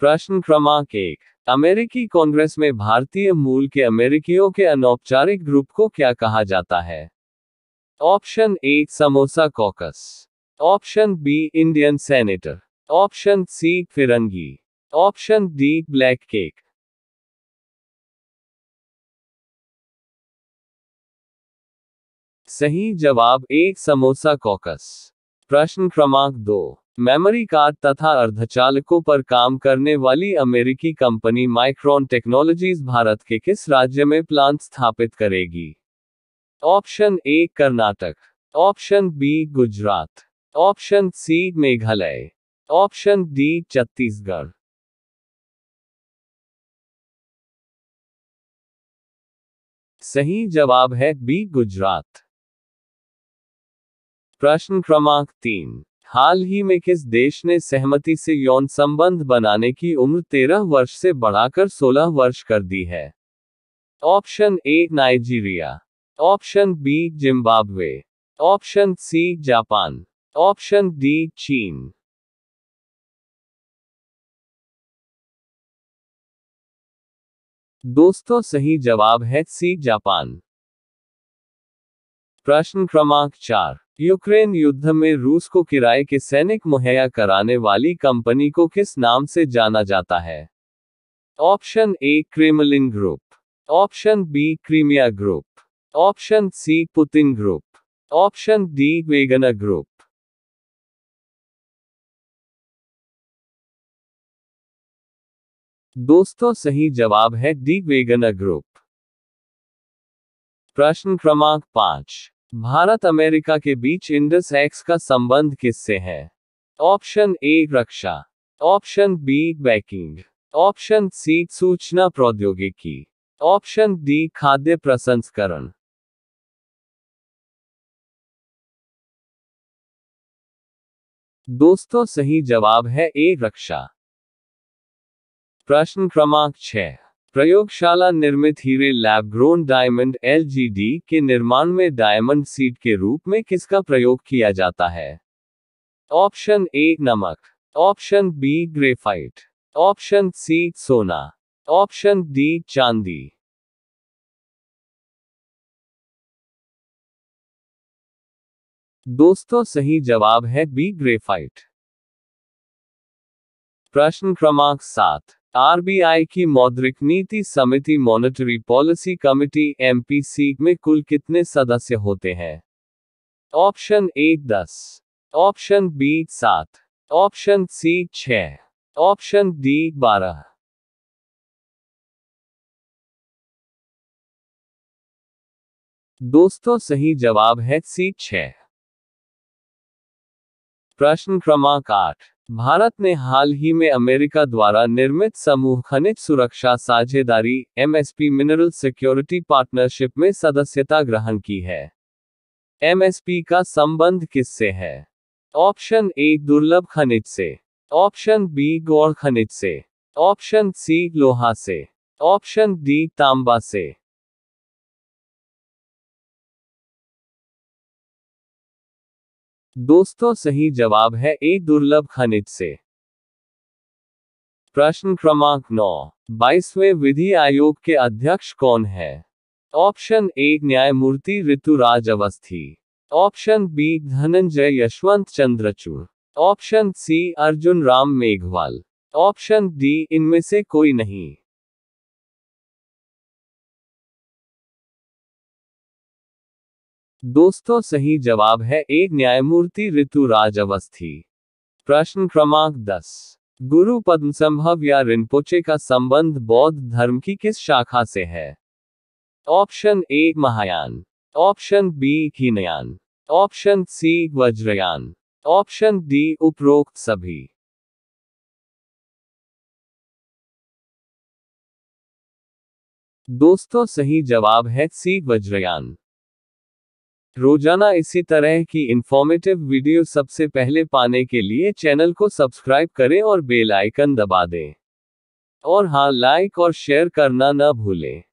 प्रश्न क्रमांक एक अमेरिकी कांग्रेस में भारतीय मूल के अमेरिकियों के अनौपचारिक ग्रुप को क्या कहा जाता है option A samosa caucus option B Indian senator option C फिरंगी ऑप्शन डी ब्लैक केक सही जवाब ए समोसा कॉकस प्रश्न क्रमांक दो मेमोरी कार्ड तथा अर्धचालकों पर काम करने वाली अमेरिकी कंपनी माइक्रोन टेक्नोलॉजीज भारत के किस राज्य में प्लांट स्थापित करेगी option A Karnataka option B Gujarat option C Meghalaya option D Chhattisgarh सही जवाब है बी गुजरात प्रश्न क्रमांक तीन हाल ही में किस देश ने सहमति से यौन संबंध बनाने की उम्र तेरह वर्ष से बढ़ाकर सोलह वर्ष कर दी है option A Nigeria option B Zimbabwe option C Japan option D चीन दोस्तों सही जवाब है सी जापान प्रश्न क्रमांक चार यूक्रेन युद्ध में रूस को किराए के सैनिक मुहैया कराने वाली कंपनी को किस नाम से जाना जाता है option A Kremlin group option B Crimea group option C Putin group option D Wagner group दोस्तों सही जवाब है डी वेगना ग्रुप प्रश्न क्रमांक पांच भारत अमेरिका के बीच इंडस एक्स का संबंध किससे है ऑप्शन ए रक्षा option B banking option C सूचना प्रौद्योगिकी ऑप्शन डी खाद्य प्रसंस्करण दोस्तों सही जवाब है ए रक्षा प्रश्न क्रमांक छह प्रयोगशाला निर्मित हीरे लैब ग्रोन डायमंड एल के निर्माण में डायमंड सीड के रूप में किसका प्रयोग किया जाता है ऑप्शन ए नमक option B graphite option C सोना ऑप्शन डी चांदी दोस्तों सही जवाब है बी ग्रेफाइट प्रश्न क्रमांक सात आरबीआई की मौद्रिक नीति समिति मॉनेटरी पॉलिसी कमिटी एम में कुल कितने सदस्य होते हैं ऑप्शन ए दस ऑप्शन बी सात ऑप्शन सी छ ऑप्शन डी बारह दोस्तों सही जवाब है सी छ प्रश्न क्रमांक आठ भारत ने हाल ही में अमेरिका द्वारा निर्मित समूह खनिज सुरक्षा साझेदारी एमएसपी मिनरल सिक्योरिटी पार्टनरशिप में सदस्यता ग्रहण की है एमएसपी का संबंध किससे है ऑप्शन ए दुर्लभ खनिज से ऑप्शन बी गौर खनिज से ऑप्शन सी लोहा से ऑप्शन डी तांबा से दोस्तों सही जवाब है ए दुर्लभ खनिज से प्रश्न क्रमांक नौ बाईसवें विधि आयोग के अध्यक्ष कौन है ऑप्शन ए न्यायमूर्ति Rituraj Awasthi option B Dhananjay Yashwant Chandrachud option C Arjun Ram Meghwal option D इनमें से कोई नहीं दोस्तों सही जवाब है एक न्यायमूर्ति ऋतु राज अवस्थी प्रश्न क्रमांक दस गुरु पद्म संभव या रिनपोचे का संबंध बौद्ध धर्म की किस शाखा से है option A Mahayana option B Hinayana option C Vajrayana option D उपरोक्त सभी दोस्तों सही जवाब है सी वज्रयान रोजाना इसी तरह की इंफॉर्मेटिव वीडियो सबसे पहले पाने के लिए चैनल को सब्सक्राइब करें और बेल आइकन दबा दें और हाँ लाइक और शेयर करना न भूलें